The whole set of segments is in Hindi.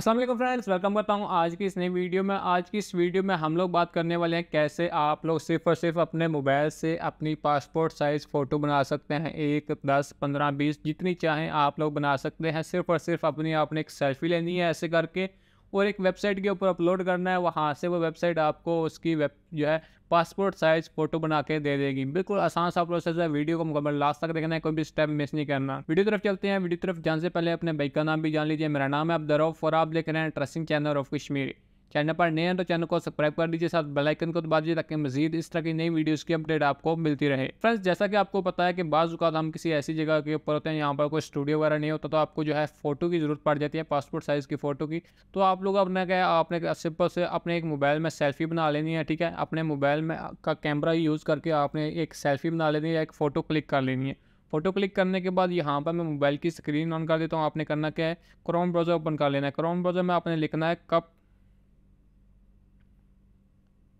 असलम फ्रेंड्स वेलकम करता हूँ आज की इस नई वीडियो में आज की इस वीडियो में हम लोग बात करने वाले हैं कैसे आप लोग सिर्फ और सिर्फ अपने मोबाइल से अपनी पासपोर्ट साइज़ फ़ोटो बना सकते हैं एक दस पंद्रह बीस जितनी चाहें आप लोग बना सकते हैं सिर्फ और सिर्फ अपनी आपने एक सेल्फी लेनी है ऐसे करके और एक वेबसाइट के ऊपर अपलोड करना है वहाँ से वो वेबसाइट आपको उसकी वेब जो है पासपोर्ट साइज़ फोटो बना के दे देगी बिल्कुल आसान सा प्रोसेस है वीडियो को मुकम्मल लास्ट तक देखना है कोई भी स्टेप मिस नहीं करना वीडियो तरफ चलते हैं वीडियो तरफ जाने से पहले अपने बाइक का नाम भी जान लीजिए मेरा नाम है अब्दरफ और आप देख रहे हैं trusting channel of Kashmir channel पर नए हैं तो चैनल को सब्सक्राइब कर लीजिए साथ बेल आइकन को दबा दीजिए ताकि मजीद इस तरह की नई वीडियोस की अपडेट आपको मिलती रहे फ्रेंड्स जैसा कि आपको पता है कि बाज़ हम किसी ऐसी जगह के ऊपर होते हैं यहाँ पर कोई स्टूडियो वगैरह नहीं होता तो आपको जो है फोटो की ज़रूरत पड़ जाती है पासपोर्ट साइज़ की फ़ोटो की तो आप लोग अपना क्या आपने सिंपल से अपने एक मोबाइल में सेल्फी बना लेनी है ठीक है अपने मोबाइल में का कैमरा यूज़ करके आपने एक सेल्फी बना लेनी है या एक फ़ोटो क्लिक कर लेनी है फोटो क्लिक करने के बाद यहाँ पर मैं मोबाइल की स्क्रीन ऑन कर देता हूँ आपने करना क्या है क्रोम ब्राउज़र ओपन कर लेना है क्रोम ब्राउज़र में आपने लिखना है cup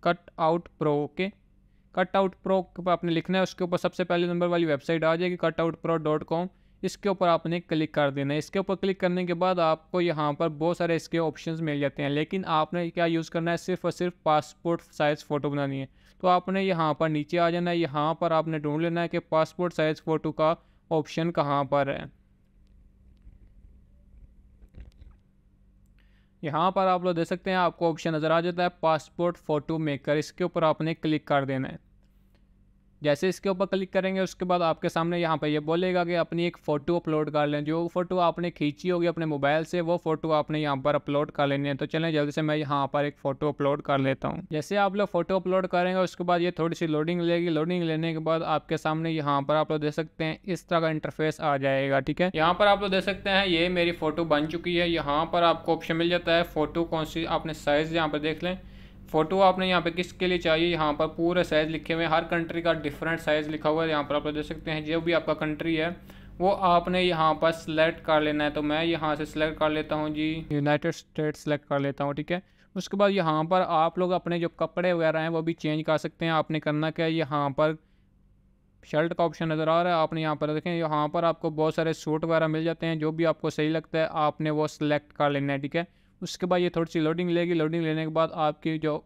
cut out pro okay cut out pro पर आपने लिखना है उसके ऊपर सबसे पहले नंबर वाली वेबसाइट आ जाएगी cut out pro dot com इसके ऊपर आपने क्लिक कर देना है इसके ऊपर क्लिक करने के बाद आपको यहाँ पर बहुत सारे इसके ऑप्शन मिल जाते हैं लेकिन आपने क्या यूज़ करना है सिर्फ और सिर्फ पासपोर्ट साइज़ फ़ोटो बनानी है तो आपने यहाँ पर नीचे आ जाना है यहाँ पर आपने ढूंढ लेना है कि पासपोर्ट साइज़ फ़ोटो का ऑप्शन कहाँ पर है यहाँ पर आप लोग दे सकते हैं आपको ऑप्शन नज़र आ जाता है पासपोर्ट फ़ोटो मेकर इसके ऊपर आपने क्लिक कर देना है जैसे इसके ऊपर क्लिक करेंगे उसके बाद आपके सामने यहाँ पर ये यह बोलेगा कि अपनी एक फ़ोटो अपलोड कर लें जो फ़ोटो आपने खींची होगी अपने मोबाइल से वो फ़ोटो आपने यहाँ पर अपलोड कर लेनी है तो चलें जल्दी से मैं यहाँ पर एक फ़ोटो अपलोड कर लेता हूँ जैसे आप लोग फ़ोटो अपलोड करेंगे उसके बाद ये थोड़ी सी लोडिंग लेगी लोडिंग लेने के बाद आपके सामने यहाँ पर आप लोग देख सकते हैं इस तरह का इंटरफेस आ जाएगा ठीक है यहाँ पर आप लोग देख सकते हैं ये मेरी फ़ोटो बन चुकी है यहाँ पर आपको ऑप्शन मिल जाता है फ़ोटो कौन सी आपने साइज़ यहाँ पर देख लें फ़ोटो आपने यहाँ पे किसके लिए चाहिए यहाँ पर पूरे साइज़ लिखे हुए हैं हर कंट्री का डिफरेंट साइज़ लिखा हुआ है यहाँ पर आप देख सकते हैं जो भी आपका कंट्री है वो आपने यहाँ पर सिलेक्ट कर लेना है तो मैं यहाँ से सिलेक्ट कर लेता हूँ जी यूनाइटेड स्टेट सेलेक्ट कर लेता हूँ ठीक है उसके बाद यहाँ पर आप लोग अपने जो कपड़े वगैरह हैं वो भी चेंज कर सकते हैं आपने करना क्या है यहाँ पर शर्ट का ऑप्शन नज़र आ रहा है आपने यहाँ पर देखें यहाँ पर आपको बहुत सारे सूट वगैरह मिल जाते हैं जो भी आपको सही लगता है आपने वो सिलेक्ट कर लेना है ठीक है उसके बाद ये थोड़ी सी लोडिंग लेगी लोडिंग लेने के बाद आपकी जो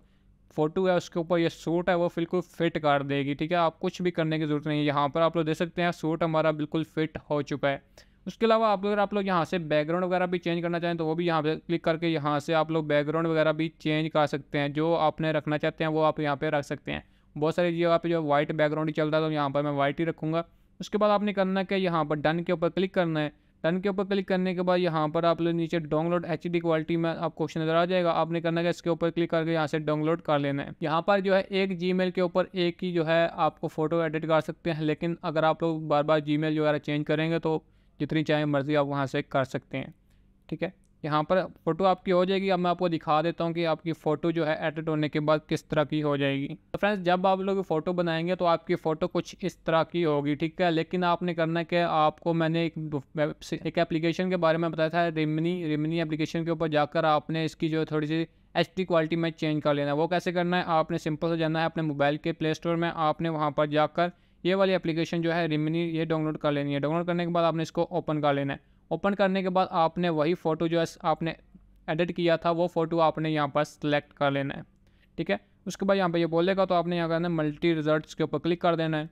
फ़ोटो है उसके ऊपर ये सूट है वो बिल्कुल फिट कर देगी ठीक है आप कुछ भी करने की ज़रूरत नहीं है यहाँ पर आप लोग देख सकते हैं सूट हमारा बिल्कुल फिट हो चुका है उसके अलावा आप लोग अगर आप लोग यहाँ से बैकग्राउंड वगैरह भी चेंज करना चाहें तो वो भी यहाँ पे क्लिक करके यहाँ से आप लोग बैकग्राउंड वगैरह भी चेंज कर सकते हैं जो आपने रखना चाहते हैं वो आप यहाँ पे रख सकते हैं बहुत सारी जगह पर जो वाइट बैकग्राउंड ही चल रहा है तो यहाँ पर मैं वाइट ही रखूँगा उसके बाद आपने करना है कि यहाँ पर डन के ऊपर क्लिक करना है डन के ऊपर क्लिक करने के बाद यहाँ पर आप लोग नीचे डाउनलोड एच क्वालिटी में आपको ऑप्शन नजर आ जाएगा आपने करना है इसके ऊपर क्लिक करके यहाँ से डाउनलोड कर लेना है यहाँ पर जो है एक जी के ऊपर एक ही जो है आपको फोटो एडिट कर सकते हैं लेकिन अगर आप लोग बार बार जी वगैरह चेंज करेंगे तो जितनी चाहे मर्ज़ी आप वहाँ से कर सकते हैं ठीक है यहाँ पर फ़ोटो आपकी हो जाएगी अब मैं आपको दिखा देता हूँ कि आपकी फ़ोटो जो है एडिट होने के बाद किस तरह की हो जाएगी तो फ्रेंड्स जब आप लोग फ़ोटो बनाएंगे तो आपकी फ़ोटो कुछ इस तरह की होगी ठीक है लेकिन आपने करना क्या आपको मैंने एक एक एप्लीकेशन के बारे में बताया था रिमनी रिमनी एप्लीकेशन के ऊपर जाकर आपने इसकी जो थोड़ी सी एच क्वालिटी में चेंज कर लेना है वो कैसे करना है आपने सिंपल से जाना है अपने मोबाइल के प्ले स्टोर में आपने वहाँ पर जाकर ये वाली एप्लीकेशन जो है रिमनी ये डाउनलोड कर लेनी है डाउनलोड करने के बाद आपने इसको ओपन कर लेना है ओपन करने के बाद आपने वही फ़ोटो जो है आपने एडिट किया था वो फ़ोटो आपने यहाँ पर सिलेक्ट कर लेना है ठीक है उसके बाद यहाँ पर ये यह बोलेगा तो आपने यहाँ करना है मल्टी रिजल्ट के ऊपर क्लिक कर देना है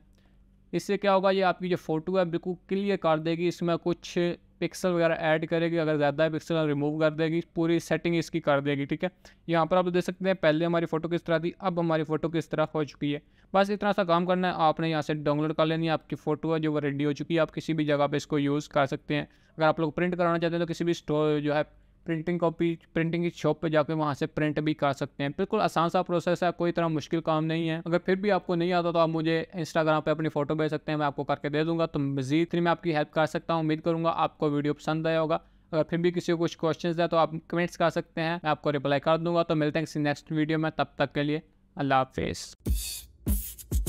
इससे क्या होगा ये आपकी जो फ़ोटो है बिल्कुल क्लियर कर देगी इसमें कुछ पिक्सल वगैरह ऐड करेगी अगर ज़्यादा पिक्सल रिमूव कर देगी पूरी सेटिंग इसकी कर देगी ठीक है यहाँ पर आप देख सकते हैं पहले हमारी फ़ोटो किस तरह थी अब हमारी फ़ोटो किस तरह हो चुकी है बस इतना सा काम करना है आपने यहाँ से डाउनलोड कर लेनी है आपकी फ़ोटो है जो वो रेडी हो चुकी है आप किसी भी जगह पर इसको यूज़ कर सकते हैं अगर आप लोग प्रिंट कराना चाहते हैं तो किसी भी स्टोर जो है प्रिंटिंग कॉपी प्रिंटिंग की शॉप पे जाकर वहाँ से प्रिंट भी कर सकते हैं बिल्कुल आसान सा प्रोसेस है कोई तरह मुश्किल काम नहीं है अगर फिर भी आपको नहीं आता तो आप मुझे इंस्टाग्राम पे अपनी फोटो भेज सकते हैं मैं आपको करके दे दूंगा तो मजीद फिर मैं आपकी हेल्प कर सकता हूँ उम्मीद करूँगा आपको वीडियो पसंद आया होगा अगर फिर भी किसी को कुछ क्वेश्चन है तो आप कमेंट्स कर सकते हैं मैं आपको रिप्लाई कर दूंगा तो मिलते हैं किसी नेक्स्ट वीडियो में तब तक के लिए अल्लाह हाफिज़